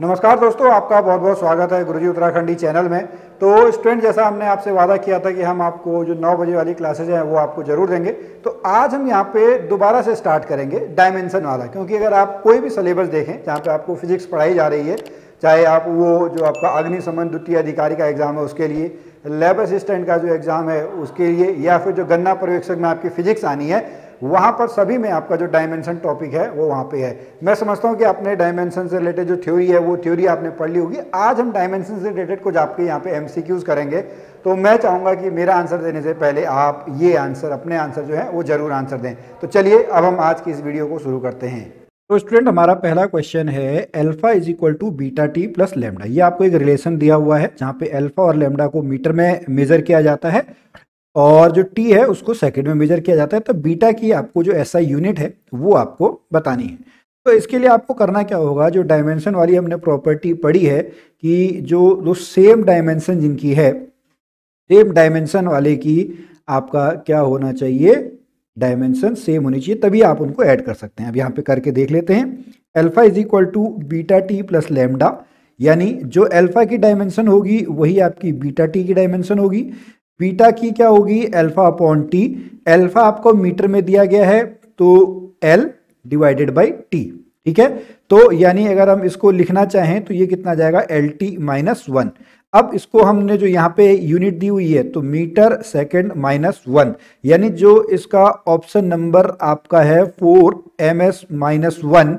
नमस्कार दोस्तों आपका बहुत बहुत स्वागत है गुरुजी उत्तराखंडी चैनल में तो स्टूडेंट जैसा हमने आपसे वादा किया था कि हम आपको जो 9 बजे वाली क्लासेज हैं वो आपको जरूर देंगे तो आज हम यहाँ पे दोबारा से स्टार्ट करेंगे डायमेंशन वाला क्योंकि अगर आप कोई भी सिलेबस देखें जहाँ पे आपको फिजिक्स पढ़ाई जा रही है चाहे आप वो जो आपका अग्निशमन द्वितीय अधिकारी का एग्ज़ाम है उसके लिए लैब असिस्टेंट का जो एग्ज़ाम है उसके लिए या फिर जो गन्ना पर्यवेक्षक में आपकी फिजिक्स आनी है वहाँ पर सभी में आपका जो डायमेंशन टॉपिक है वो वहाँ पे है मैं समझता हूँ कि आपने डायमेंशन से रिलेटेड जो थ्योरी है वो थ्योरी आपने पढ़ ली होगी आज हम डायमेंशन से रिलेटेड कुछ आपके यहाँ पे एम करेंगे तो मैं चाहूँगा कि मेरा आंसर देने से पहले आप ये आंसर अपने आंसर जो है वो ज़रूर आंसर दें तो चलिए अब हम आज की इस वीडियो को शुरू करते हैं तो स्टूडेंट हमारा पहला क्वेश्चन है alpha is equal to beta T plus lambda ये आपको एक रिलेशन दिया हुआ है जहाँ पे अल्फा और लेमडा को मीटर में मेजर किया जाता है और जो टी है उसको सेकेंड में मेजर किया जाता है तो बीटा की आपको जो ऐसा यूनिट है वो आपको बतानी है तो इसके लिए आपको करना क्या होगा जो डायमेंशन वाली हमने प्रॉपर्टी पढ़ी है कि जो जो सेम डायमेंशन जिनकी है सेम डायमेंशन वाले की आपका क्या होना चाहिए डायमेंशन सेम होनी चाहिए तभी आप उनको ऐड कर सकते हैं अब यहाँ पे करके देख लेते हैं alpha is equal to beta T plus lambda यानी जो अल्फा की डायमेंशन होगी वही आपकी बीटा टी की डायमेंशन होगी बीटा की क्या होगी एल्फा अपॉन टी एल्फा आपको मीटर में दिया गया है तो एल डिवाइडेड बाई टी ठीक है तो यानी अगर हम इसको लिखना चाहें तो ये कितना जाएगा एल टी माइनस वन अब इसको हमने जो यहाँ पे यूनिट दी हुई है तो मीटर सेकंड माइनस वन यानी जो इसका ऑप्शन नंबर आपका है four M S minus one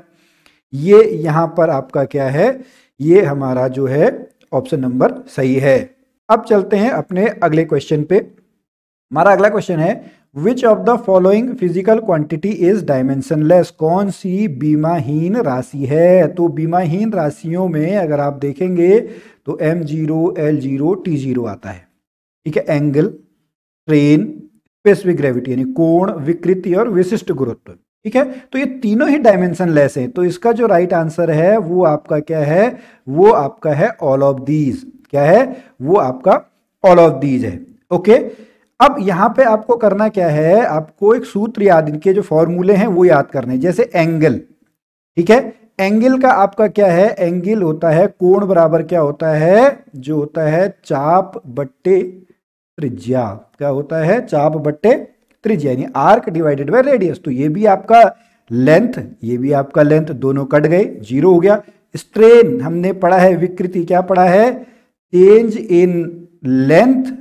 ये यहाँ पर आपका क्या है ये हमारा जो है ऑप्शन नंबर सही है अब चलते हैं अपने अगले क्वेश्चन पे हमारा अगला क्वेश्चन है which of the following physical quantity is less कौन सी बीमाहीन राशि है तो बीमाहीन राशियों में अगर आप देखेंगे तो M zero L zero T zero आता है ठीक है एंगल ट्रेन स्पेसिफिक ग्रेविटी यानी कोण विकृति और विशिष्ट गुरुत्व ठीक है तो ये तीनों ही डायमेंशन लेस है तो इसका जो राइट right आंसर है वो आपका क्या है वो आपका है ऑल ऑफ दीज क्या है वो आपका ऑल ऑफ दीज है ओके अब यहां पे आपको करना क्या है आपको एक सूत्र याद इनके जो फॉर्मूले हैं वो याद करने जैसे एंगल ठीक है एंगल का आपका क्या है एंगल होता है कोण बराबर क्या होता है जो होता है चाप बट्टे त्रिज्या क्या होता है चाप बट्टे त्रिज्या यानी आर्क डिवाइडेड बाय रेडियस तो ये भी आपका लेंथ ये भी आपका लेंथ दोनों कट गए जीरो हो गया स्ट्रेन हमने पढ़ा है विकृति क्या पढ़ा है change in length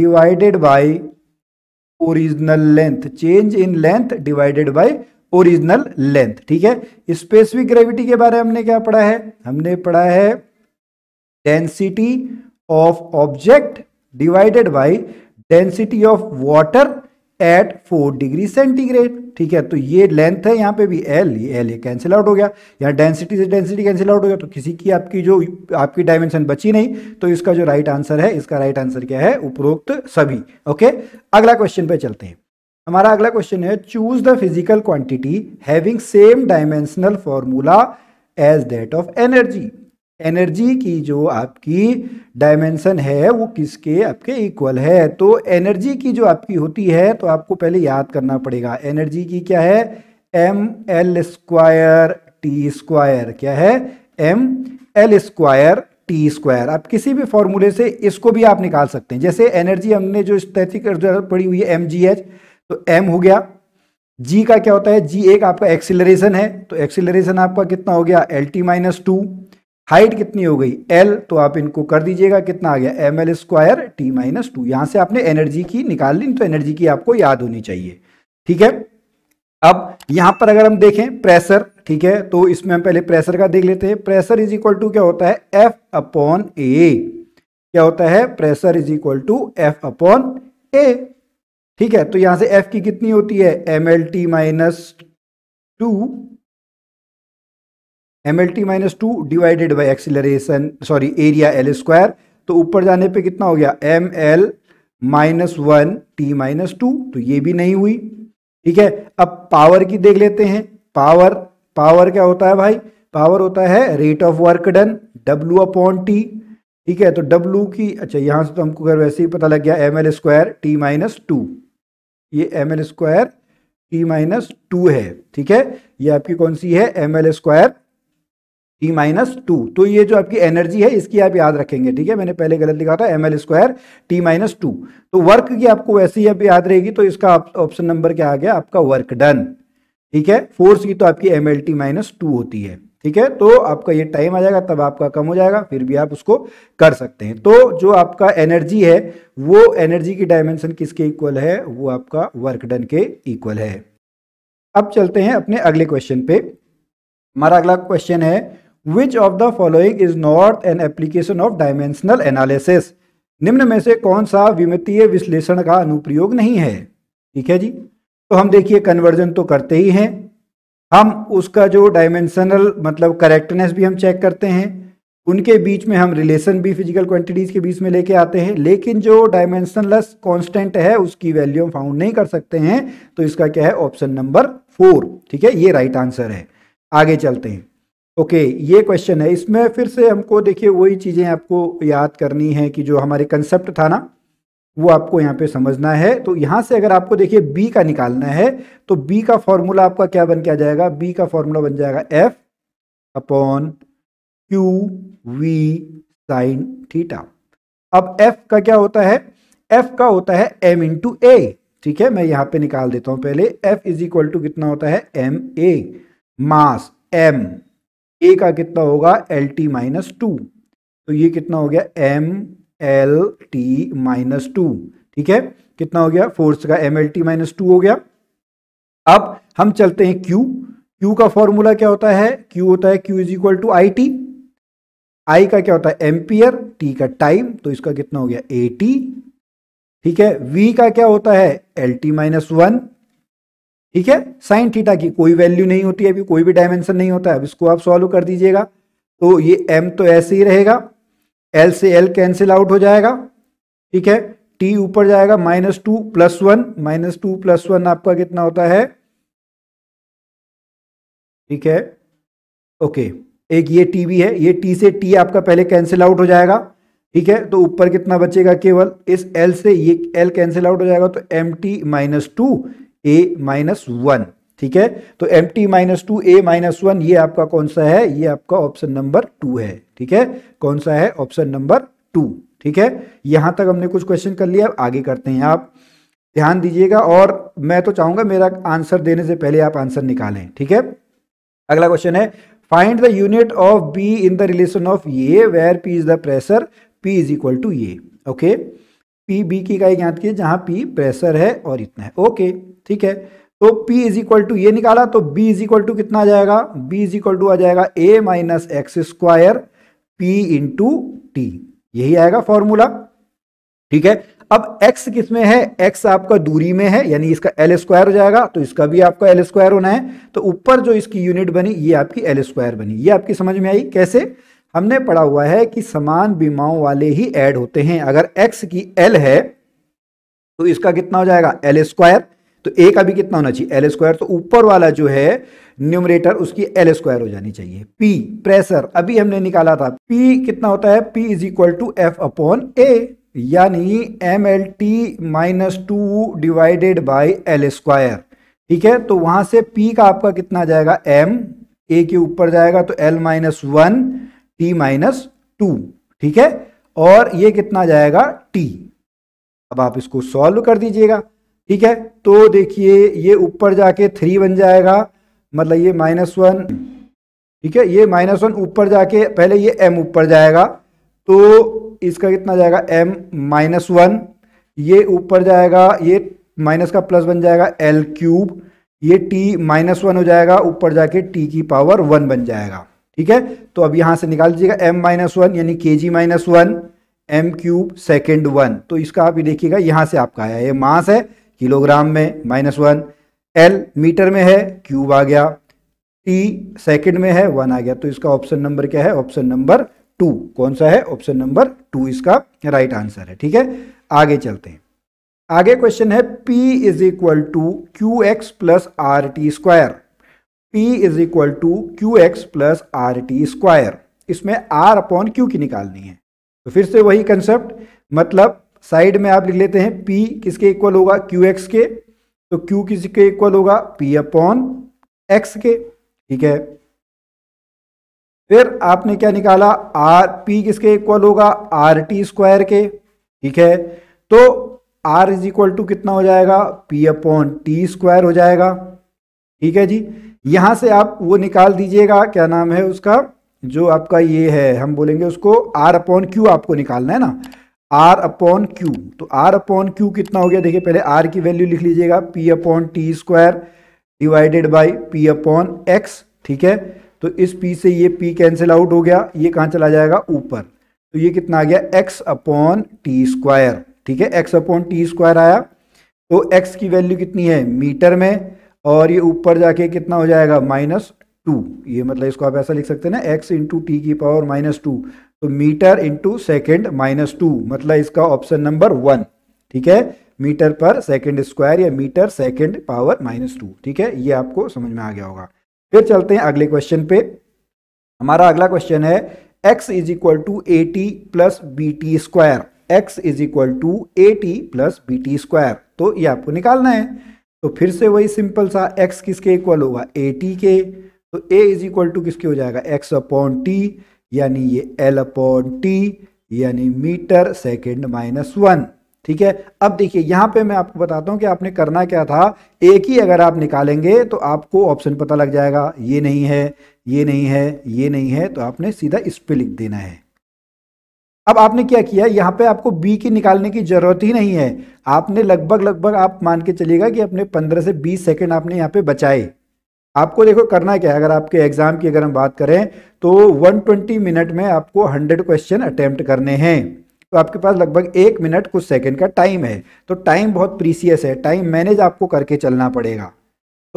divided by original length change in length divided by original length ठीक है स्पेसिफिक ग्रेविटी के बारे में हमने क्या पढ़ा है हमने पढ़ा है density of object divided by density of water at four degree centigrade ठीक है तो ये लेंथ है यहाँ पे भी एल ये एल ये कैंसिल आउट हो गया यहाँ डेंसिटी से डेंसिटी कैंसिल आउट हो गया तो किसी की आपकी जो आपकी डायमेंशन बची नहीं तो इसका जो राइट आंसर है इसका राइट आंसर क्या है उपरोक्त सभी ओके अगला क्वेश्चन पे चलते हैं हमारा अगला क्वेश्चन है choose the physical quantity having same dimensional formula as that of energy energy की जो आपकी डायमेंशन है वो किसके आपके इक्वल है तो एनर्जी की जो आपकी होती है तो आपको पहले याद करना पड़ेगा एनर्जी की क्या है M L square T square क्या है M L square T square आप किसी भी फॉर्मूले से इसको भी आप निकाल सकते हैं जैसे एनर्जी हमने जो स्थैतिक पड़ी हुई है एम जी एच तो एम हो गया जी का क्या होता है जी एक आपका एक्सिलरेशन है तो एक्सिलरेशन आपका कितना हो गया L T minus two height कितनी हो गई एल तो आप इनको कर दीजिएगा कितना आ गया M L square T minus two यहां से आपने एनर्जी की निकाल ली तो एनर्जी की आपको याद होनी चाहिए ठीक है अब यहां पर अगर हम देखें प्रेशर ठीक है तो इसमें हम पहले प्रेशर का देख लेते हैं प्रेशर इज इक्वल टू क्या होता है एफ अपॉन ए क्या होता है pressure is equal to F upon A ठीक है तो यहां से एफ की कितनी होती है M L T minus two M L T minus two divided by acceleration sorry area L square तो ऊपर जाने पे कितना हो गया M L minus one T minus two तो ये भी नहीं हुई ठीक है अब पावर की देख लेते हैं पावर पावर क्या होता है भाई पावर होता है rate of work done W upon T ठीक है तो डब्लू की अच्छा यहाँ से तो हमको अगर वैसे ही पता लग गया M L square T minus two ये M L square T minus two है ठीक है ये आपकी कौन सी है M L square T minus two तो ये जो आपकी एनर्जी है इसकी आप याद रखेंगे ठीक है मैंने पहले गलत लिखा था M L square T minus two तो वर्क की आपको वैसे ही अब याद रहेगी तो इसका ऑप्शन नंबर क्या आ गया आपका वर्क डन ठीक है फोर्स की तो आपकी M L T minus two होती है ठीक है तो आपका ये टाइम आ जाएगा तब आपका कम हो जाएगा फिर भी आप उसको कर सकते हैं तो जो आपका एनर्जी है वो एनर्जी की डायमेंशन किसके इक्वल है वो आपका वर्क डन के इक्वल है अब चलते हैं अपने अगले क्वेश्चन पे हमारा अगला क्वेश्चन है which of the following is not an application of dimensional analysis निम्न में से कौन सा विमितीय विश्लेषण का अनुप्रयोग नहीं है ठीक है जी तो हम देखिए कन्वर्जन तो करते ही हैं हम उसका जो डायमेंशनल मतलब करेक्टनेस भी हम चेक करते हैं उनके बीच में हम रिलेशन भी फिजिकल क्वांटिटीज के बीच में लेके आते हैं लेकिन जो डायमेंशनलेस कांस्टेंट है उसकी वैल्यू हम फाउंड नहीं कर सकते हैं तो इसका क्या है ऑप्शन नंबर फोर ठीक है ये राइट आंसर है आगे चलते हैं ओके ये क्वेश्चन है इसमें फिर से हमको देखिए वही चीज़ें आपको याद करनी है कि जो हमारे कंसेप्ट था ना वो आपको यहाँ पे समझना है तो यहां से अगर आपको देखिए बी का निकालना है तो बी का फॉर्मूला आपका क्या बन के आ जाएगा बी का फॉर्मूला बन जाएगा F upon Q V sine theta अब एफ का क्या होता है एफ का होता है एम टू ए ठीक है मैं यहाँ पे निकाल देता हूं पहले एफ इज इक्वल टू कितना होता है M A mass M A का कितना होगा एल टी माइनस टू तो ये कितना हो गया M L T minus two ठीक है कितना हो गया फोर्स का M L T minus two हो गया अब हम चलते हैं क्यू क्यू का फॉर्मूला क्या होता है क्यू होता है Q is equal to I T I का क्या होता है एम्पियर टी का टाइम तो इसका कितना हो गया ए टी ठीक है वी का क्या होता है एल टी माइनस वन ठीक है साइन थीटा की कोई वैल्यू नहीं होती है अभी कोई भी डायमेंशन नहीं होता है अब इसको आप सॉल्व कर दीजिएगा तो ये एम तो ऐसे ही रहेगा एल से एल कैंसिल आउट हो जाएगा ठीक है टी ऊपर जाएगा minus two plus one minus two plus one आपका कितना होता है ठीक है ओके एक ये टी भी है ये टी से टी आपका पहले कैंसिल आउट हो जाएगा ठीक है तो ऊपर कितना बचेगा केवल इस एल से ये एल कैंसिल आउट हो जाएगा तो M T minus two A minus one ठीक है तो M T minus two A minus one ये आपका कौन सा है ये आपका ऑप्शन नंबर टू है ठीक है कौन सा है ऑप्शन नंबर टू ठीक है यहां तक हमने कुछ क्वेश्चन कर लिया आगे करते हैं आप ध्यान दीजिएगा और मैं तो चाहूंगा मेरा आंसर देने से पहले आप आंसर निकालें ठीक है अगला क्वेश्चन है find the unit of B in the relation of ये where P is the pressure P is equal to ये ओके okay? पी बी की इकाई ज्ञात की जहां पी प्रेशर है और इतना है ओके ठीक है तो पी इज इक्वल टू ये निकाला तो बी इज इक्वल टू कितना आ जाएगा बी इज इक्वल टू आ जाएगा A minus X square P into T यही आएगा फॉर्मूला ठीक है अब x किसमें है x आपका दूरी में है यानी इसका एल स्क्वायर हो जाएगा तो इसका भी आपका एल स्क्वायर होना है तो ऊपर जो इसकी यूनिट बनी ये आपकी एल स्क्वायर बनी ये आपकी समझ में आई कैसे हमने पढ़ा हुआ है कि समान बीमाओं वाले ही ऐड होते हैं अगर एक्स की एल है तो इसका कितना हो जाएगा एल स्क्वायर तो ए का भी कितना होना चाहिए एल स्क्वायर तो ऊपर वाला जो है न्यूमरेटर उसकी एल स्क्वायर हो जानी चाहिए पी प्रेशर अभी हमने निकाला था पी कितना होता है P is equal to F upon A यानी M L T minus two divided by L square ठीक है तो वहां से पी का आपका कितना जाएगा एम ए के ऊपर जाएगा तो L minus one T minus two ठीक है और ये कितना जाएगा टी अब आप इसको सॉल्व कर दीजिएगा ठीक है तो देखिए ये ऊपर जाके थ्री बन जाएगा मतलब ये माइनस वन ठीक है ये माइनस वन ऊपर जाके पहले ये एम ऊपर जाएगा तो इसका कितना जाएगा एम माइनस वन ये ऊपर जाएगा ये माइनस का प्लस बन जाएगा एल क्यूब ये टी माइनस वन हो जाएगा ऊपर जाके टी की पावर वन बन जाएगा ठीक है तो अब यहां से निकाल दीजिएगा एम माइनस वन यानी K G minus one M cube second one तो इसका आप ये देखिएगा यहां से आपका आया ये मास है किलोग्राम में माइनस वन एल मीटर में है क्यूब आ गया टी सेकेंड में है वन आ गया तो इसका ऑप्शन नंबर क्या है ऑप्शन नंबर टू कौन सा है ऑप्शन नंबर टू इसका राइट आंसर है ठीक है आगे चलते हैं आगे क्वेश्चन है P is equal to Q X plus R T square P is equal to Q X plus R T square इसमें R अपॉन Q की निकालनी है तो फिर से वही कंसेप्ट मतलब साइड में आप लिख लेते हैं P किसके इक्वल होगा क्यू एक्स के तो Q किसके इक्वल होगा P अपॉन एक्स के ठीक है फिर आपने क्या निकाला आर पी किसके इक्वल होगा आर टी स्क्वायर के ठीक है तो आर इज इक्वल टू कितना हो जाएगा पी अपॉन टी स्क्वायर हो जाएगा ठीक है जी यहां से आप वो निकाल दीजिएगा क्या नाम है उसका जो आपका ये है हम बोलेंगे उसको आर अपॉन क्यू आपको निकालना है ना आर अपॉन क्यू तो आर अपॉन क्यू कितना हो गया देखिए पहले आर की वैल्यू लिख लीजिएगा P upon T square divided by P upon X ठीक है तो इस पी से ये पी कैंसिल आउट हो गया ये कहाँ चला जाएगा ऊपर तो ये कितना आ गया एक्स अपॉन टी स्क्वायर ठीक है एक्स अपॉन टी स्क्वायर आया तो एक्स की वैल्यू कितनी है मीटर में और ये ऊपर जाके कितना हो जाएगा माइनस टू ये मतलब इसको आप ऐसा लिख सकते हैं ना एक्स इंटू टी की पावर माइनस टू तो metre into second minus two मतलब इसका ऑप्शन नंबर वन ठीक है मीटर पर सेकेंड स्क्वायर या metre second power minus two ठीक है ये आपको समझ में आ गया होगा फिर चलते हैं अगले क्वेश्चन पे हमारा अगला क्वेश्चन है x is equal to A T plus B T square X is equal to A T plus B T square तो ये आपको निकालना है तो फिर से वही सिंपल सा x किसके इक्वल होगा ए टी के तो a इज इक्वल टू किसके हो जाएगा x अपॉन टी यानी ये l अपॉन टी यानी मीटर सेकेंड माइनस वन ठीक है अब देखिए यहाँ पे मैं आपको बताता हूँ कि आपने करना क्या था एक ही अगर आप निकालेंगे तो आपको ऑप्शन पता लग जाएगा ये नहीं है ये नहीं है ये नहीं है तो आपने सीधा इस पर लिख देना है अब आपने क्या किया यहाँ पे आपको बी की निकालने की ज़रूरत ही नहीं है आपने लगभग लगभग आप मान के चलिएगा कि अपने पंद्रह से बीस सेकेंड आपने यहाँ पे बचाए आपको देखो करना क्या है अगर आपके एग्ज़ाम की अगर हम बात करें तो 120 मिनट में आपको 100 क्वेश्चन अटैम्प्ट करने हैं तो आपके पास लगभग एक मिनट कुछ सेकेंड का टाइम है तो टाइम बहुत प्रीसियस है टाइम मैनेज आपको करके चलना पड़ेगा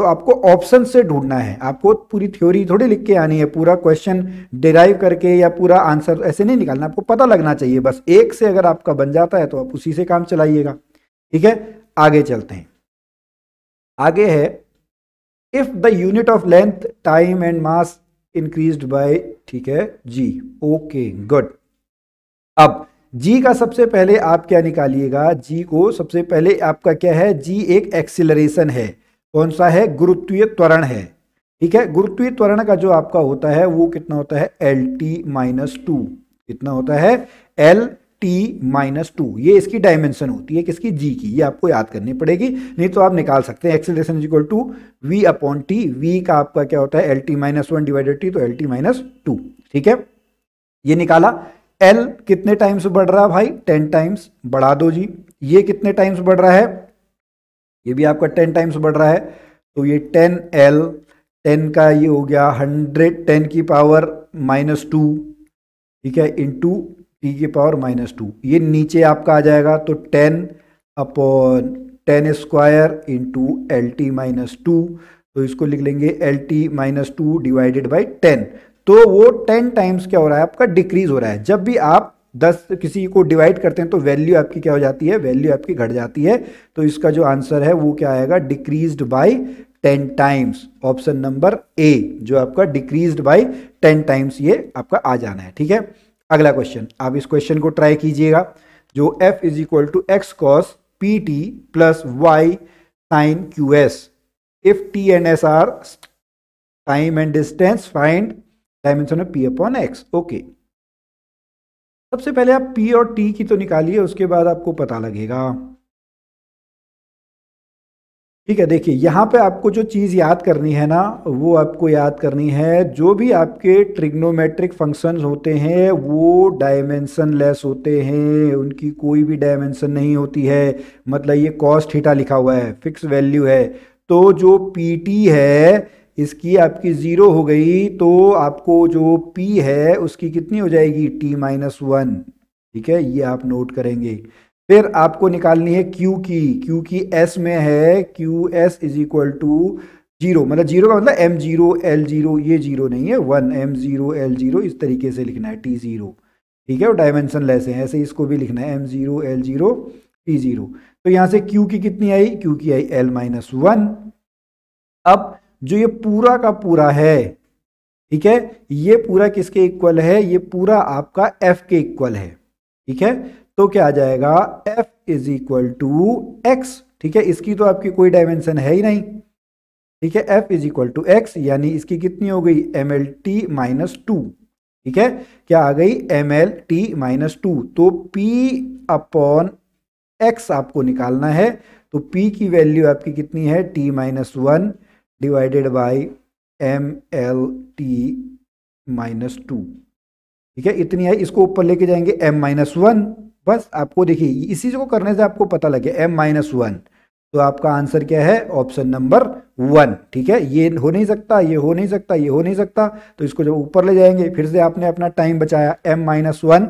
तो आपको ऑप्शन से ढूंढना है आपको पूरी थ्योरी थोड़ी लिख के आनी है पूरा क्वेश्चन डिराइव करके या पूरा आंसर ऐसे नहीं निकालना आपको पता लगना चाहिए बस एक से अगर आपका बन जाता है तो आप उसी से काम चलाइएगा ठीक है आगे चलते हैं आगे है if the unit of length time and mass increase by ठीक है जी ओके गुड अब जी का सबसे पहले आप क्या निकालिएगा जी को सबसे पहले आपका क्या है जी एक एक्सिलरेशन है कौन सा है गुरुत्वीय त्वरण है ठीक है गुरुत्वीय त्वरण का जो आपका होता है वो कितना होता है एल टी माइनस टू कितना होता है एल टी माइनस टू ये इसकी डायमेंशन होती है किसकी जी की ये आपको याद करनी पड़ेगी नहीं तो आप निकाल सकते हैं acceleration is equal to V upon T V का आपका क्या होता है L T minus one divided T तो एल टी माइनस टू ठीक है ये निकाला एल कितने टाइम्स बढ़ रहा है भाई टेन टाइम्स बढ़ा दो जी ये कितने टाइम्स बढ़ रहा है ये भी आपका टेन टाइम्स बढ़ रहा है तो ये टेन एल टेन का ये हो गया हंड्रेड टेन की पावर माइनस टू ठीक है इंटू टी की पावर माइनस टू ये नीचे आपका आ जाएगा तो ten upon ten square into L T minus two तो इसको लिख लेंगे L T minus two divided by ten तो वो टेन टाइम्स क्या हो रहा है आपका डिक्रीज हो रहा है जब भी आप दस किसी को डिवाइड करते हैं तो वैल्यू आपकी क्या हो जाती है वैल्यू आपकी घट जाती है तो इसका जो आंसर है वो क्या आएगा decrease by ten times option number A जो आपका डिक्रीज बाई टेन टाइम्स ये आपका आ जाना है ठीक है अगला क्वेश्चन आप इस क्वेश्चन को ट्राई कीजिएगा जो F is equal to X cos P T plus Y sine Q S if T and S are time and distance find dimension of P upon X okay सबसे पहले आप P और T की तो निकालिए उसके बाद आपको पता लगेगा ठीक है देखिए यहां पे आपको जो चीज़ याद करनी है ना वो आपको याद करनी है जो भी आपके ट्रिग्नोमेट्रिक फंक्शन होते हैं वो डायमेंशन लेस होते हैं उनकी कोई भी डायमेंशन नहीं होती है मतलब ये कॉस्ट हीटा लिखा हुआ है फिक्स वैल्यू है तो जो पी है इसकी आपकी ज़ीरो हो गई तो आपको जो पी है उसकी कितनी हो जाएगी टी माइनस वन ठीक है ये आप नोट करेंगे फिर आपको निकालनी है क्यू की क्यू की एस में है Q S is equal to zero मतलब जीरो का मतलब एम जीरो एल जीरो ये जीरो नहीं है one M zero L zero इस तरीके से लिखना है टी जीरो ठीक है और डायमेंशन लेस है ऐसे इसको भी लिखना है M zero L zero T zero तो यहाँ से क्यू की कितनी आई क्यू की आई एल माइनस वन अब जो ये पूरा का पूरा है ठीक है ये पूरा किसके इक्वल है ये पूरा आपका एफ के इक्वल है ठीक है तो क्या आ जाएगा F is equal to X ठीक है इसकी तो आपकी कोई डायमेंशन है ही नहीं ठीक है F is equal to X यानी इसकी कितनी हो गई M L T minus two ठीक है क्या आ गई M L T minus two तो पी अपॉन एक्स आपको निकालना है तो पी की वैल्यू आपकी कितनी है T minus one divided by M L T minus two ठीक है इतनी है इसको ऊपर लेके जाएंगे एम माइनस वन बस आपको देखिए इसी को करने से आपको पता लगे एम माइनस वन तो आपका आंसर क्या है ऑप्शन नंबर वन ठीक है ये हो नहीं सकता ये हो नहीं सकता ये हो नहीं सकता तो इसको जब ऊपर ले जाएंगे फिर से आपने अपना टाइम बचाया M minus one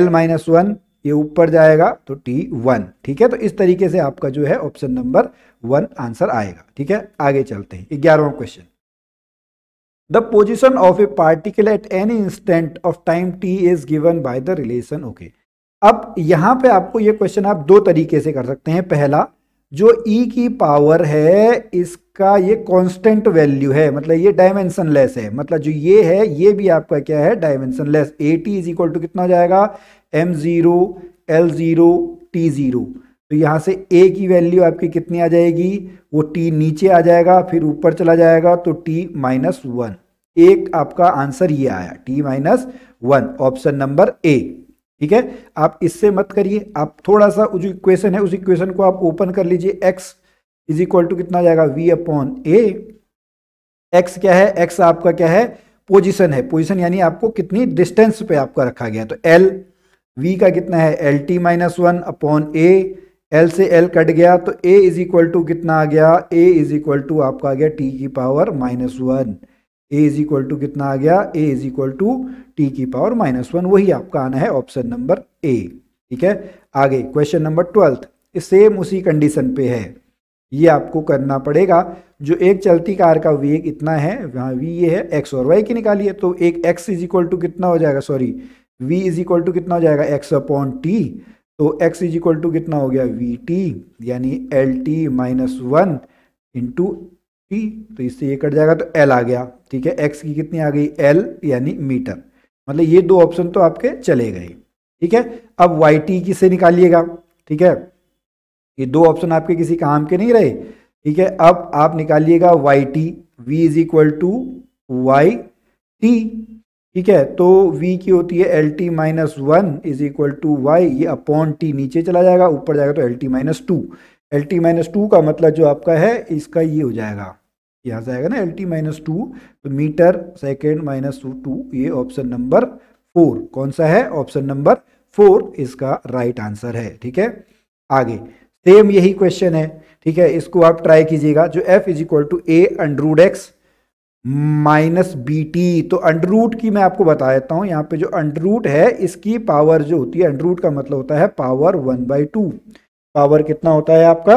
L minus one ये ऊपर जाएगा तो टी वन ठीक है तो इस तरीके से आपका जो है ऑप्शन नंबर वन आंसर आएगा ठीक है आगे चलते हैं ग्यारहवा question the position of a particle at any instant of time T is given by the relation okay अब यहां पे आपको ये क्वेश्चन आप दो तरीके से कर सकते हैं पहला जो e की पावर है इसका ये कांस्टेंट वैल्यू है मतलब ये डायमेंशन लेस है मतलब जो ये है ये भी आपका क्या है dimensionless A T is equal to कितना जाएगा M zero L zero T zero तो यहाँ से ए की वैल्यू आपकी कितनी आ जाएगी वो टी नीचे आ जाएगा फिर ऊपर चला जाएगा तो टी माइनस वन एक आपका आंसर ये आया T minus one option number A ठीक है आप इससे मत करिए आप थोड़ा सा जो इक्वेशन है उस इक्वेशन को आप ओपन कर लीजिए एक्स इज इक्वल टू कितना जाएगा वी अपॉन ए एक्स क्या है एक्स आपका क्या है पोजिशन है पोजिशन यानी आपको कितनी डिस्टेंस पे आपका रखा गया तो एल वी का कितना है L T minus one upon A L से एल कट गया तो ए इज इक्वल टू कितना आ गया ए इज इक्वल टू आपका आ गया टी की power minus one A is equal to कितना आ गया A is equal to T की पावर माइनस वन वही आपका आना है ऑप्शन नंबर ए ठीक है आगे क्वेश्चन नंबर ट्वेल्थ सेम उसी कंडीशन पे है ये आपको करना पड़ेगा जो एक चलती कार का वेग इतना है वहाँ वी ये है एक्स और वाई की निकालिए तो एक एक्स इज इक्वल टू कितना हो जाएगा sorry V is equal to कितना हो जाएगा एक्स अपॉन टी तो एक्स इज इक्वल टू कितना हो गया वी टी यानी L T minus one into T तो इससे ये कट जाएगा तो एल आ गया ठीक है एक्स की कितनी आ गई एल यानी मीटर मतलब ये दो ऑप्शन तो आपके चले गए ठीक है अब वाई टी किसे निकालिएगा ठीक है ये दो ऑप्शन आपके किसी काम के नहीं रहे ठीक है अब आप निकालिएगा y t v is equal to y t ठीक है तो v की होती है L T minus one is equal to y ये अपॉन टी नीचे चला जाएगा ऊपर जाएगा तो L T minus two l T minus two का मतलब जो आपका है इसका ये हो जाएगा यहाँ से आएगा ना एल टी माइनस टू तो मीटर सेकेंड माइनस टू ये ऑप्शन नंबर फोर कौन सा है ऑप्शन नंबर फोर इसका राइट right आंसर है ठीक है आगे सेम यही क्वेश्चन है ठीक है इसको आप ट्राई कीजिएगा जो F is equal to a under root x minus b t तो अंडरूट की मैं आपको बता देता हूँ यहाँ पे जो अंडरूट है इसकी पावर जो होती है अंडरूट का मतलब होता है power one by two power कितना होता है आपका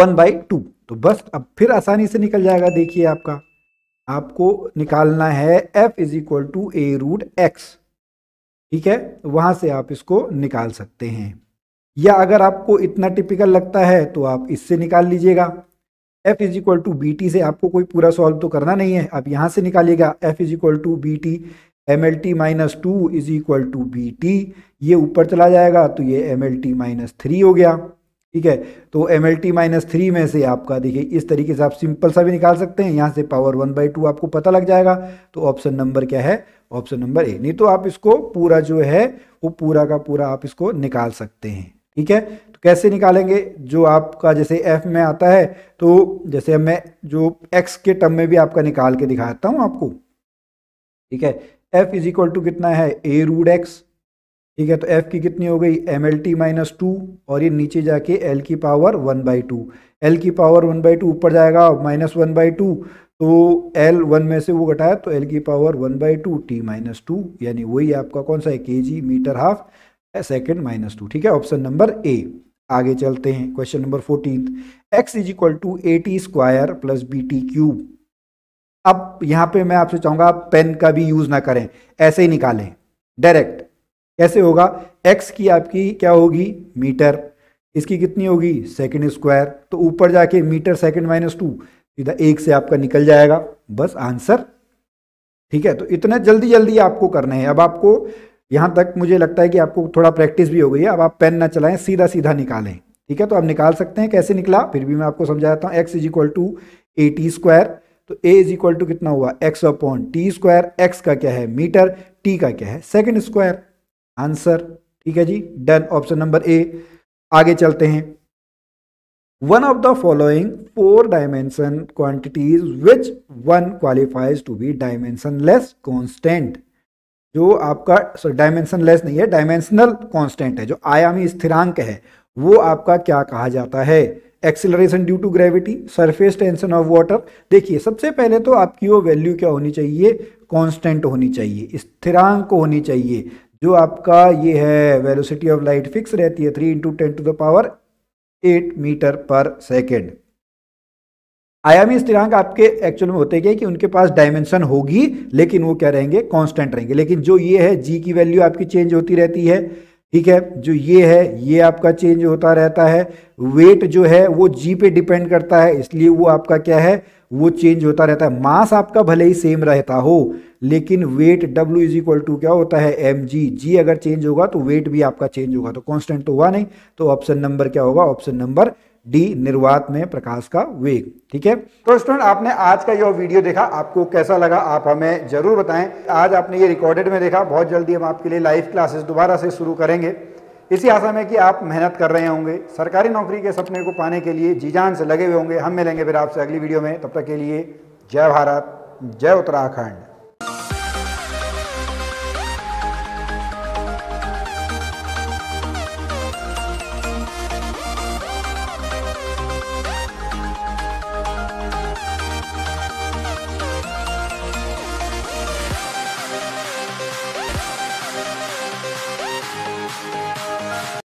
वन बाई टू तो बस अब फिर आसानी से निकल जाएगा देखिए आपका आपको निकालना है F is equal to a root x ठीक है वहां से आप इसको निकाल सकते हैं या अगर आपको इतना टिपिकल लगता है तो आप इससे निकाल लीजिएगा f is equal to b t से आपको कोई पूरा सॉल्व तो करना नहीं है आप यहां से निकालिएगा f is equal to b t m L T minus two is equal to b t ये ऊपर चला जाएगा तो ये M L T minus three हो गया ठीक है तो m L T minus three में से आपका देखिए इस तरीके से आप सिंपल सा भी निकाल सकते हैं यहाँ से पावर वन बाई टू आपको पता लग जाएगा तो ऑप्शन नंबर क्या है ऑप्शन नंबर ए नहीं तो आप इसको पूरा जो है वो पूरा का पूरा आप इसको निकाल सकते हैं ठीक है तो कैसे निकालेंगे जो आपका जैसे एफ में आता है तो जैसे मैं जो एक्स के टर्म में भी आपका निकाल के दिखाता हूँ आपको ठीक है एफ इज इक्वल टू कितना है ए रूड एक्स ठीक है तो एफ़ की कितनी हो गई M L T minus two और ये नीचे जाके एल की power one by two l की पावर वन बाई टू ऊपर जाएगा माइनस वन बाई टू तो एल वन में से वो घटाया तो एल की power one by two t minus two यानी वही आपका कौन सा है k g metre half second minus two ठीक है ऑप्शन नंबर ए आगे चलते हैं question number fourteen x is equal to A t square plus B t cube अब यहाँ पे मैं आपसे चाहूंगा पेन का भी यूज़ ना करें ऐसे ही निकालें डायरेक्ट कैसे होगा एक्स की आपकी क्या होगी मीटर इसकी कितनी होगी सेकंड स्क्वायर तो ऊपर जाके मीटर सेकंड माइनस टू सीधा एक से आपका निकल जाएगा बस आंसर ठीक है तो इतना जल्दी जल्दी आपको करना है अब आपको यहां तक मुझे लगता है कि आपको थोड़ा प्रैक्टिस भी हो गई है अब आप पेन ना चलाएं सीधा सीधा निकालें ठीक है तो आप निकाल सकते हैं कैसे निकला फिर भी मैं आपको समझाता हूँ x is equal to A t square तो ए इज इक्वल टू कितना हुआ x upon T square x का क्या है मीटर टी का क्या है सेकेंड स्क्वायर आंसर ठीक है जी डन ऑप्शन नंबर ए आगे चलते हैं one of the following four dimension quantities which one qualifies to be dimensionless constant जो आपका डायमेंशन लेस नहीं है डायमेंशनल कॉन्स्टेंट है जो आयामी स्थिरांक है वो आपका क्या कहा जाता है acceleration due to gravity surface tension of water देखिए सबसे पहले तो आपकी वो वैल्यू क्या होनी चाहिए कांस्टेंट होनी चाहिए स्थिरांक होनी चाहिए जो आपका ये है वेलोसिटी ऑफ लाइट फिक्स रहती है three into ten to the power eight meter पर सेकेंड आयामी स्थिरांक आपके एक्चुअल में होते क्या कि उनके पास डायमेंशन होगी लेकिन वो क्या रहेंगे कांस्टेंट रहेंगे लेकिन जो ये है जी की वैल्यू आपकी चेंज होती रहती है ठीक है जो ये है ये आपका चेंज होता रहता है वेट जो है वो जी पे डिपेंड करता है इसलिए वो आपका क्या है वो चेंज होता रहता है मास आपका भले ही सेम रहता हो लेकिन weight W is equal to क्या होता है एम जी जी अगर चेंज होगा तो वेट भी आपका चेंज होगा तो कॉन्स्टेंट तो हुआ नहीं तो ऑप्शन नंबर क्या होगा ऑप्शन नंबर डी निर्वात में प्रकाश का वेग ठीक है तो स्टूडेंट आपने आज का यह वीडियो देखा आपको कैसा लगा आप हमें जरूर बताएं आज आपने ये रिकॉर्डेड में देखा बहुत जल्दी हम आपके लिए लाइव क्लासेस दोबारा से शुरू करेंगे इसी आशा में कि आप मेहनत कर रहे होंगे सरकारी नौकरी के सपने को पाने के लिए जी जान से लगे हुए होंगे हम मिलेंगे फिर आपसे अगली वीडियो में तब तक के लिए जय भारत जय उत्तराखंड